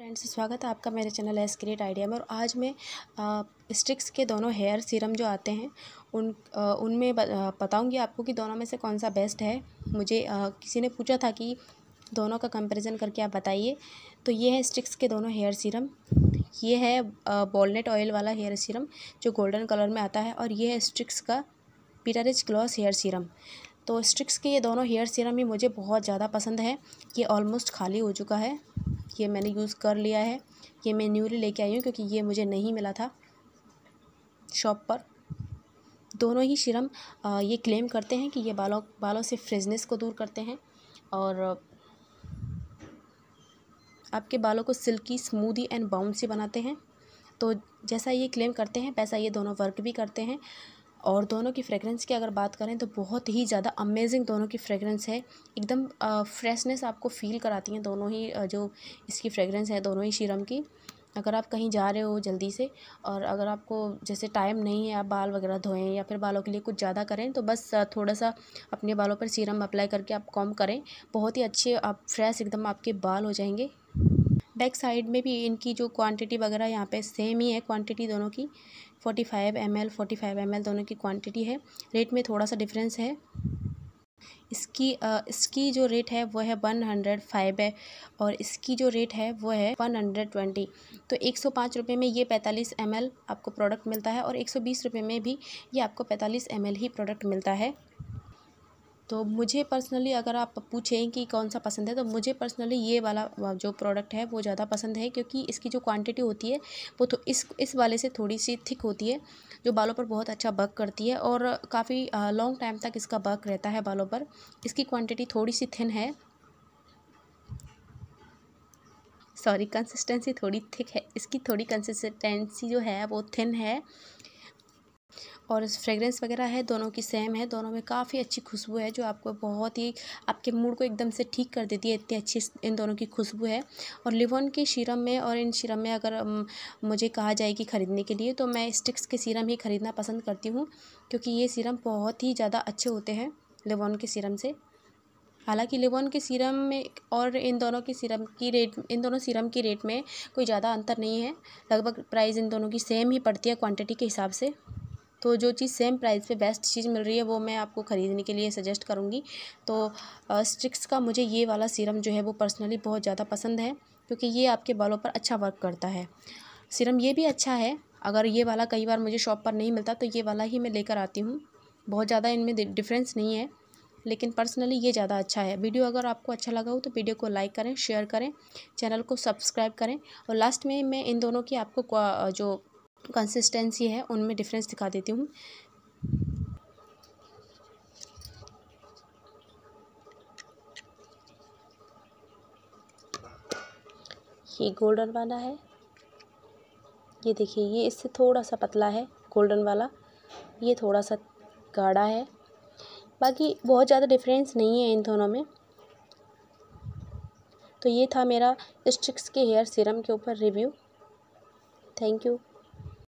friends स्वागत है आपका मेरे चैनल एस क्रिएट आइडिया में और आज मैं स्टिक्स के दोनों हेयर सीरम जो आते हैं उन उनमें बताऊंगी आपको कि दोनों में से कौन सा बेस्ट है मुझे आ, किसी ने पूछा था कि दोनों का कंपैरिजन करके आप बताइए तो ये है स्टिक्स के दोनों हेयर सीरम ये है बॉलनेट ऑयल वाला हेयर सीरम जो गोल्डन कलर में आता है और ये है स्टिक्स का पीटरिज ग्लॉस हेयर सीरम तो स्ट्रिक्स के ये दोनों हेयर सीरम ही मुझे बहुत ज़्यादा पसंद है ये ऑलमोस्ट खाली हो चुका है ये मैंने यूज़ कर लिया है ये मैं न्यूली लेके आई हूँ क्योंकि ये मुझे नहीं मिला था शॉप पर दोनों ही शिरम ये क्लेम करते हैं कि ये बालों बालों से फ्रिजनेस को दूर करते हैं और आपके बालों को सिल्की स्मूदी एंड बाउंसी बनाते हैं तो जैसा ये क्लेम करते हैं वैसा ये दोनों वर्क भी करते हैं और दोनों की फ्रेगरेंस की अगर बात करें तो बहुत ही ज़्यादा अमेजिंग दोनों की फ्रेगरेंस है एकदम फ्रेशनेस आपको फील कराती हैं दोनों ही जो इसकी फ्रेगरेंस है दोनों ही शीरम की अगर आप कहीं जा रहे हो जल्दी से और अगर आपको जैसे टाइम नहीं है आप बाल वगैरह धोएं या फिर बालों के लिए कुछ ज़्यादा करें तो बस थोड़ा सा अपने बालों पर सीरम अप्लाई करके आप कॉम करें बहुत ही अच्छे आप फ्रेश एकदम आपके बाल हो जाएंगे बैक साइड में भी इनकी जो क्वांटिटी वगैरह यहाँ पे सेम ही है क्वांटिटी दोनों की forty five M L forty five M L दोनों की क्वांटिटी है रेट में थोड़ा सा डिफरेंस है इसकी आ, इसकी जो रेट है वो है वन हंड्रेड फाइव है और इसकी जो रेट है वो है वन हंड्रेड ट्वेंटी तो एक सौ पाँच रुपये में ये पैंतालीस एम एल आपको प्रोडक्ट मिलता है और एक सौ बीस रुपये में भी ये आपको पैंतालीस एम एल ही प्रोडक्ट मिलता है तो मुझे पर्सनली अगर आप पूछें कि कौन सा पसंद है तो मुझे पर्सनली ये वाला जो प्रोडक्ट है वो ज़्यादा पसंद है क्योंकि इसकी जो क्वांटिटी होती है वो तो इस इस वाले से थोड़ी सी थिक होती है जो बालों पर बहुत अच्छा बर्क करती है और काफ़ी लॉन्ग टाइम तक इसका बर्क रहता है बालों पर इसकी क्वान्टिटी थोड़ी सी थिन है सॉरी कंसिस्टेंसी थोड़ी थिक है इसकी थोड़ी कंसिस्टेंसी जो है वो थिन है और फ्रेगरेंस वगैरह है दोनों की सेम है दोनों में काफ़ी अच्छी खुशबू है जो आपको बहुत ही आपके मूड को एकदम से ठीक कर देती है इतनी अच्छी इन दोनों की खुशबू है और लिवन के सीरम में और इन सीरम में अगर मुझे कहा जाए कि ख़रीदने के लिए तो मैं स्टिक्स के सीरम ही ख़रीदना पसंद करती हूँ क्योंकि ये सीरम बहुत ही ज़्यादा अच्छे होते हैं लिवन के सीरम से हालांकि लेबॉन के सीरम में और इन दोनों के सीरम की रेट इन दोनों सीरम की रेट में कोई ज़्यादा अंतर नहीं है लगभग प्राइस इन दोनों की सेम ही पड़ती है क्वांटिटी के हिसाब से तो जो चीज़ सेम प्राइस पे बेस्ट चीज़ मिल रही है वो मैं आपको ख़रीदने के लिए सजेस्ट करूँगी तो स्ट्रिक्स का मुझे ये वाला सीरम जो है वो पर्सनली बहुत ज़्यादा पसंद है क्योंकि ये आपके बालों पर अच्छा वर्क करता है सीरम ये भी अच्छा है अगर ये वाला कई बार मुझे शॉप पर नहीं मिलता तो ये वाला ही मैं लेकर आती हूँ बहुत ज़्यादा इनमें डिफ्रेंस नहीं है लेकिन पर्सनली ये ज़्यादा अच्छा है वीडियो अगर आपको अच्छा लगा हो तो वीडियो को लाइक करें शेयर करें चैनल को सब्सक्राइब करें और लास्ट में मैं इन दोनों की आपको जो कंसिस्टेंसी है उनमें डिफरेंस दिखा देती हूँ ये गोल्डन वाला है ये देखिए ये इससे थोड़ा सा पतला है गोल्डन वाला ये थोड़ा सा गाढ़ा है बाकी बहुत ज़्यादा डिफरेंस नहीं है इन दोनों में तो ये था मेरा स्ट्रिक्स के हेयर सीरम के ऊपर रिव्यू थैंक यू